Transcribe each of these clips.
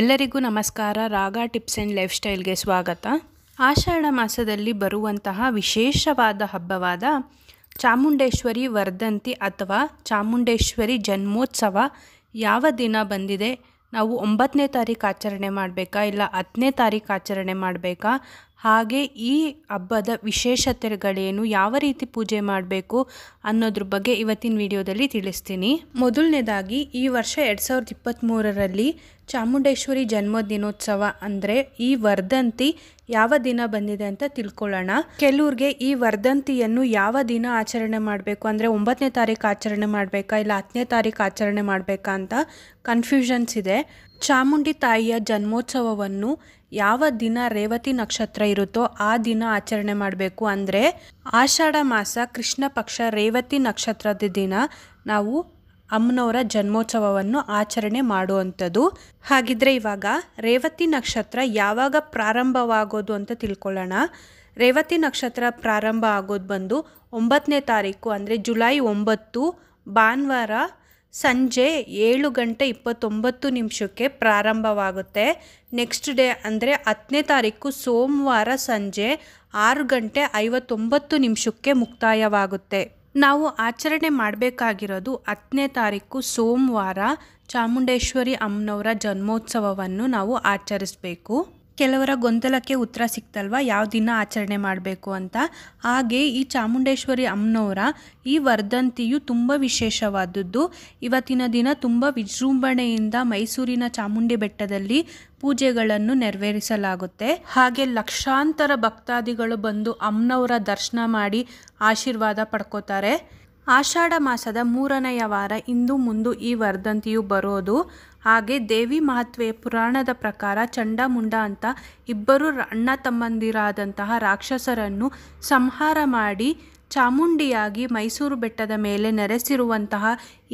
ಎಲ್ಲರಿಗೂ ನಮಸ್ಕಾರ Raga tips and life ಸ್ಟೈಲ್ಗೆ ಸ್ವಾಗತ ಆಷಾಢ ಮಾಸದಲ್ಲಿ ಬರುವಂತಹ ವಿಶೇಷವಾದ ಹಬ್ಬವಾದ ಚಾಮುಂಡೇಶ್ವರಿ ವರ್ಧಂತಿ ಅಥವಾ ಚಾಮುಂಡೇಶ್ವರಿ ಜನ್ಮೋತ್ಸವ ಯಾವ ದಿನ ಬಂದಿದೆ ನಾವು ಒಂಬತ್ತನೇ ತಾರೀಕು ಆಚರಣೆ ಮಾಡಬೇಕಾ ಇಲ್ಲ ಹತ್ತನೇ ತಾರೀಕು ಆಚರಣೆ ಮಾಡಬೇಕಾ ಹಾಗೆ ಈ ಹಬ್ಬದ ವಿಶೇಷತೆಗಳೇನು ಯಾವ ರೀತಿ ಪೂಜೆ ಮಾಡಬೇಕು ಅನ್ನೋದ್ರ ಬಗ್ಗೆ ಇವತ್ತಿನ ವಿಡಿಯೋದಲ್ಲಿ ತಿಳಿಸ್ತೀನಿ ಮೊದಲನೇದಾಗಿ ಈ ವರ್ಷ ಎರಡು ಸಾವಿರದ ಇಪ್ಪತ್ತ್ಮೂರರಲ್ಲಿ ಚಾಮುಂಡೇಶ್ವರಿ ಜನ್ಮದಿನೋತ್ಸವ ಅಂದರೆ ಈ ವರ್ಧಂತಿ ಯಾವ ದಿನ ಬಂದಿದೆ ಅಂತ ತಿಳ್ಕೊಳ್ಳೋಣ ಕೆಲವ್ರಿಗೆ ಈ ವರ್ಧಂತಿಯನ್ನು ಯಾವ ದಿನ ಆಚರಣೆ ಮಾಡಬೇಕು ಅಂದರೆ ಒಂಬತ್ತನೇ ತಾರೀಕು ಆಚರಣೆ ಮಾಡಬೇಕಾ ಇಲ್ಲ ಹತ್ತನೇ ತಾರೀಕು ಆಚರಣೆ ಮಾಡಬೇಕಾ ಅಂತ ಕನ್ಫ್ಯೂಷನ್ಸ್ ಇದೆ ಚಾಮುಂಡಿ ತಾಯಿಯ ಜನ್ಮೋತ್ಸವವನ್ನು ಯಾವ ದಿನ ರೇವತಿ ನಕ್ಷತ್ರ ಇರುತ್ತೋ ಆ ದಿನ ಆಚರಣೆ ಮಾಡಬೇಕು ಅಂದರೆ ಆಷಾಢ ಮಾಸ ಕೃಷ್ಣ ಪಕ್ಷ ರೇವತಿ ನಕ್ಷತ್ರದ ದಿನ ನಾವು ಅಮ್ಮನವರ ಜನ್ಮೋತ್ಸವವನ್ನು ಆಚರಣೆ ಮಾಡುವಂಥದ್ದು ಹಾಗಿದ್ರೆ ಇವಾಗ ರೇವತಿ ನಕ್ಷತ್ರ ಯಾವಾಗ ಪ್ರಾರಂಭವಾಗೋದು ಅಂತ ತಿಳ್ಕೊಳ್ಳೋಣ ರೇವತಿ ನಕ್ಷತ್ರ ಪ್ರಾರಂಭ ಆಗೋದು ಬಂದು ಒಂಬತ್ತನೇ ತಾರೀಕು ಅಂದರೆ ಜುಲೈ ಒಂಬತ್ತು ಭಾನುವಾರ ಸಂಜೆ ಏಳು ಗಂಟೆ ಇಪ್ಪತ್ತೊಂಬತ್ತು ನಿಮಿಷಕ್ಕೆ ಪ್ರಾರಂಭವಾಗುತ್ತೆ ನೆಕ್ಸ್ಟ್ ಡೇ ಅಂದರೆ ಹತ್ತನೇ ತಾರೀಕು ಸೋಮವಾರ ಸಂಜೆ ಆರು ಗಂಟೆ ಐವತ್ತೊಂಬತ್ತು ನಿಮಿಷಕ್ಕೆ ಮುಕ್ತಾಯವಾಗುತ್ತೆ ನಾವು ಆಚರಣೆ ಮಾಡಬೇಕಾಗಿರೋದು ಹತ್ತನೇ ತಾರೀಕು ಸೋಮವಾರ ಚಾಮುಂಡೇಶ್ವರಿ ಅಮ್ಮನವರ ಜನ್ಮೋತ್ಸವವನ್ನು ನಾವು ಆಚರಿಸಬೇಕು ಕೆಲವರ ಗೊಂದಲಕ್ಕೆ ಉತ್ತರ ಸಿಕ್ತಲ್ವಾ ಯಾವ ದಿನ ಆಚರಣೆ ಮಾಡಬೇಕು ಅಂತ ಹಾಗೆ ಈ ಚಾಮುಂಡೇಶ್ವರಿ ಅಮ್ಮನವರ ಈ ವರ್ಧಂತಿಯು ತುಂಬ ವಿಶೇಷವಾದದ್ದು ಇವತ್ತಿನ ದಿನ ತುಂಬ ವಿಜೃಂಭಣೆಯಿಂದ ಮೈಸೂರಿನ ಚಾಮುಂಡಿ ಬೆಟ್ಟದಲ್ಲಿ ಪೂಜೆಗಳನ್ನು ನೆರವೇರಿಸಲಾಗುತ್ತೆ ಹಾಗೆ ಲಕ್ಷಾಂತರ ಭಕ್ತಾದಿಗಳು ಬಂದು ಅಮ್ಮನವರ ದರ್ಶನ ಮಾಡಿ ಆಶೀರ್ವಾದ ಪಡ್ಕೋತಾರೆ ಆಷಾಢ ಮಾಸದ ಮೂರನೆಯ ವಾರ ಇಂದು ಮುಂದು ಈ ವರ್ಧಂತಿಯು ಬರೋದು ಹಾಗೆ ದೇವಿ ಮಹತ್ವೆ ಪುರಾಣದ ಪ್ರಕಾರ ಚಂಡಮುಂಡ ಅಂತ ಇಬ್ಬರು ಅಣ್ಣ ತಮ್ಮಂದಿರಾದಂತಹ ರಾಕ್ಷಸರನ್ನು ಸಂಹಾರ ಮಾಡಿ ಚಾಮುಂಡಿಯಾಗಿ ಮೈಸೂರು ಬೆಟ್ಟದ ಮೇಲೆ ನೆರೆಸಿರುವಂತಹ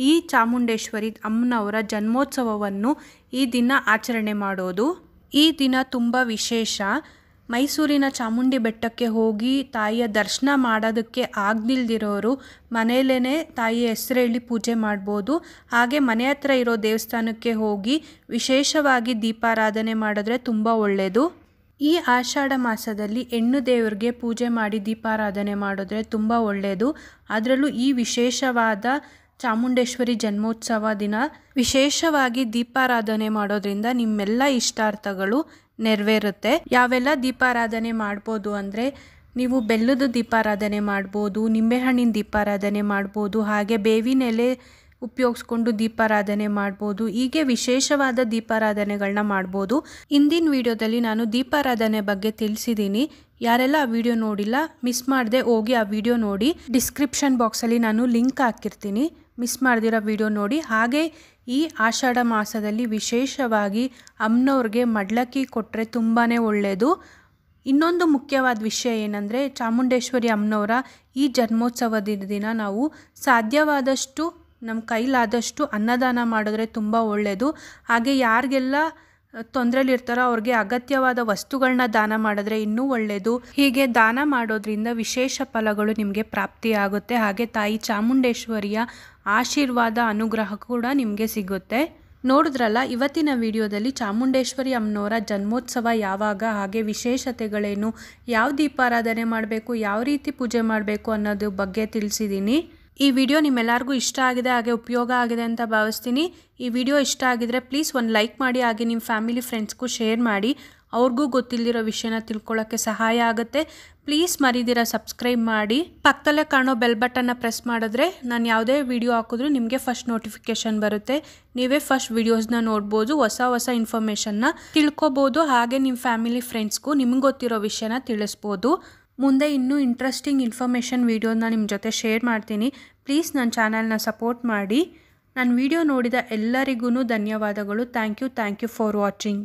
ಈ ಚಾಮುಂಡೇಶ್ವರಿ ಅಮ್ಮನವರ ಜನ್ಮೋತ್ಸವವನ್ನು ಈ ದಿನ ಆಚರಣೆ ಮಾಡೋದು ಈ ದಿನ ತುಂಬ ವಿಶೇಷ ಮೈಸೂರಿನ ಚಾಮುಂಡಿ ಬೆಟ್ಟಕ್ಕೆ ಹೋಗಿ ತಾಯಿಯ ದರ್ಶನ ಮಾಡೋದಕ್ಕೆ ಆಗ್ದಿಲ್ದಿರೋರು ಮನೆಯಲ್ಲೇ ತಾಯಿಯ ಹೆಸರು ಹೇಳಿ ಪೂಜೆ ಮಾಡ್ಬೋದು ಹಾಗೆ ಮನೆ ಹತ್ರ ಇರೋ ದೇವಸ್ಥಾನಕ್ಕೆ ಹೋಗಿ ವಿಶೇಷವಾಗಿ ದೀಪಾರಾಧನೆ ಮಾಡಿದ್ರೆ ತುಂಬ ಒಳ್ಳೆಯದು ಈ ಆಷಾಢ ಮಾಸದಲ್ಲಿ ಹೆಣ್ಣು ದೇವರಿಗೆ ಪೂಜೆ ಮಾಡಿ ದೀಪಾರಾಧನೆ ಮಾಡಿದ್ರೆ ತುಂಬ ಒಳ್ಳೆಯದು ಅದರಲ್ಲೂ ಈ ವಿಶೇಷವಾದ ಚಾಮುಂಡೇಶ್ವರಿ ಜನ್ಮೋತ್ಸವ ದಿನ ವಿಶೇಷವಾಗಿ ದೀಪಾರಾಧನೆ ಮಾಡೋದ್ರಿಂದ ನಿಮ್ಮೆಲ್ಲ ಇಷ್ಟಾರ್ಥಗಳು ನೆರವೇರುತ್ತೆ ಯಾವೆಲ್ಲ ದೀಪಾರಾಧನೆ ಮಾಡ್ಬೋದು ಅಂದರೆ ನೀವು ಬೆಲ್ಲದ ದೀಪಾರಾಧನೆ ಮಾಡ್ಬೋದು ನಿಂಬೆಹಣ್ಣಿನ ದೀಪಾರಾಧನೆ ಮಾಡ್ಬೋದು ಹಾಗೆ ಬೇವಿನ ಎಲೆ ಉಪಯೋಗಿಸ್ಕೊಂಡು ದೀಪಾರಾಧನೆ ಮಾಡ್ಬೋದು ಹೀಗೆ ವಿಶೇಷವಾದ ದೀಪಾರಾಧನೆಗಳನ್ನ ಮಾಡ್ಬೋದು ಇಂದಿನ ವಿಡಿಯೋದಲ್ಲಿ ನಾನು ದೀಪಾರಾಧನೆ ಬಗ್ಗೆ ತಿಳಿಸಿದ್ದೀನಿ ಯಾರೆಲ್ಲ ಆ ವಿಡಿಯೋ ನೋಡಿಲ್ಲ ಮಿಸ್ ಮಾಡದೆ ಹೋಗಿ ಆ ವಿಡಿಯೋ ನೋಡಿ ಡಿಸ್ಕ್ರಿಪ್ಷನ್ ಬಾಕ್ಸಲ್ಲಿ ನಾನು ಲಿಂಕ್ ಹಾಕಿರ್ತೀನಿ ಮಿಸ್ ಮಾಡಿದಿರೋ ವಿಡಿಯೋ ನೋಡಿ ಹಾಗೆ ಈ ಆಷಾಢ ಮಾಸದಲ್ಲಿ ವಿಶೇಷವಾಗಿ ಅಮ್ಮನವ್ರಿಗೆ ಮಡ್ಲಕ್ಕಿ ಕೊಟ್ಟರೆ ತುಂಬಾ ಒಳ್ಳೆಯದು ಇನ್ನೊಂದು ಮುಖ್ಯವಾದ ವಿಷಯ ಏನಂದರೆ ಚಾಮುಂಡೇಶ್ವರಿ ಅಮ್ಮನವರ ಈ ಜನ್ಮೋತ್ಸವದ ದಿನ ನಾವು ಸಾಧ್ಯವಾದಷ್ಟು ನಮ್ಮ ಕೈಲಾದಷ್ಟು ಅನ್ನದಾನ ಮಾಡಿದ್ರೆ ತುಂಬ ಒಳ್ಳೆಯದು ಹಾಗೆ ಯಾರಿಗೆಲ್ಲ ತೊಂದರೆಲಿರ್ತಾರೋ ಅವ್ರಿಗೆ ಅಗತ್ಯವಾದ ವಸ್ತುಗಳನ್ನ ದಾನ ಮಾಡಿದ್ರೆ ಇನ್ನೂ ಒಳ್ಳೆಯದು ಹೀಗೆ ದಾನ ಮಾಡೋದ್ರಿಂದ ವಿಶೇಷ ಫಲಗಳು ನಿಮಗೆ ಪ್ರಾಪ್ತಿಯಾಗುತ್ತೆ ಹಾಗೆ ತಾಯಿ ಚಾಮುಂಡೇಶ್ವರಿಯ ಆಶೀರ್ವಾದ ಅನುಗ್ರಹ ಕೂಡ ನಿಮಗೆ ಸಿಗುತ್ತೆ ನೋಡಿದ್ರಲ್ಲ ಇವತ್ತಿನ ವಿಡಿಯೋದಲ್ಲಿ ಚಾಮುಂಡೇಶ್ವರಿ ಅಮ್ಮನವರ ಜನ್ಮೋತ್ಸವ ಯಾವಾಗ ಹಾಗೆ ವಿಶೇಷತೆಗಳೇನು ಯಾವ ದೀಪಾರಾಧನೆ ಮಾಡಬೇಕು ಯಾವ ರೀತಿ ಪೂಜೆ ಮಾಡಬೇಕು ಅನ್ನೋದು ಬಗ್ಗೆ ತಿಳಿಸಿದ್ದೀನಿ ಈ ವಿಡಿಯೋ ನಿಮ್ಮೆಲ್ಲರಿಗೂ ಇಷ್ಟ ಆಗಿದೆ ಹಾಗೆ ಉಪಯೋಗ ಆಗಿದೆ ಅಂತ ಭಾವಿಸ್ತೀನಿ ಈ ವಿಡಿಯೋ ಇಷ್ಟ ಆಗಿದರೆ ಪ್ಲೀಸ್ ಒಂದು ಲೈಕ್ ಮಾಡಿ ಹಾಗೆ ನಿಮ್ಮ ಫ್ಯಾಮಿಲಿ ಫ್ರೆಂಡ್ಸ್ಗೂ ಶೇರ್ ಮಾಡಿ ಅವ್ರಿಗೂ ಗೊತ್ತಿಲ್ಲದಿರೋ ವಿಷಯನ ತಿಳ್ಕೊಳ್ಳೋಕ್ಕೆ ಸಹಾಯ ಆಗುತ್ತೆ ಪ್ಲೀಸ್ ಮರಿದಿರ ಸಬ್ಸ್ಕ್ರೈಬ್ ಮಾಡಿ ಪಕ್ಕದಲ್ಲೇ ಕಾಣೋ ಬೆಲ್ ಬಟನ್ನ ಪ್ರೆಸ್ ಮಾಡಿದ್ರೆ ನಾನು ಯಾವುದೇ ವಿಡಿಯೋ ಹಾಕಿದ್ರೂ ನಿಮಗೆ ಫಸ್ಟ್ ನೋಟಿಫಿಕೇಶನ್ ಬರುತ್ತೆ ನೀವೇ ಫಸ್ಟ್ ವಿಡಿಯೋಸ್ನ ನೋಡ್ಬೋದು ಹೊಸ ಹೊಸ ಇನ್ಫಾರ್ಮೇಷನ್ನ ತಿಳ್ಕೊಬೋದು ಹಾಗೆ ನಿಮ್ಮ ಫ್ಯಾಮಿಲಿ ಫ್ರೆಂಡ್ಸ್ಗೂ ನಿಮ್ಗೆ ಗೊತ್ತಿರೋ ವಿಷಯನ ತಿಳಿಸ್ಬೋದು ಮುಂದೆ ಇನ್ನೂ ಇಂಟ್ರೆಸ್ಟಿಂಗ್ ಇನ್ಫಾರ್ಮೇಷನ್ ವೀಡಿಯೋನ ನಿಮ್ಮ ಜೊತೆ ಶೇರ್ ಮಾಡ್ತೀನಿ ಪ್ಲೀಸ್ ನನ್ನ ಚಾನಲ್ನ ಸಪೋರ್ಟ್ ಮಾಡಿ ನನ್ನ ವಿಡಿಯೋ ನೋಡಿದ ಎಲ್ಲರಿಗೂ ಧನ್ಯವಾದಗಳು thank you thank you for watching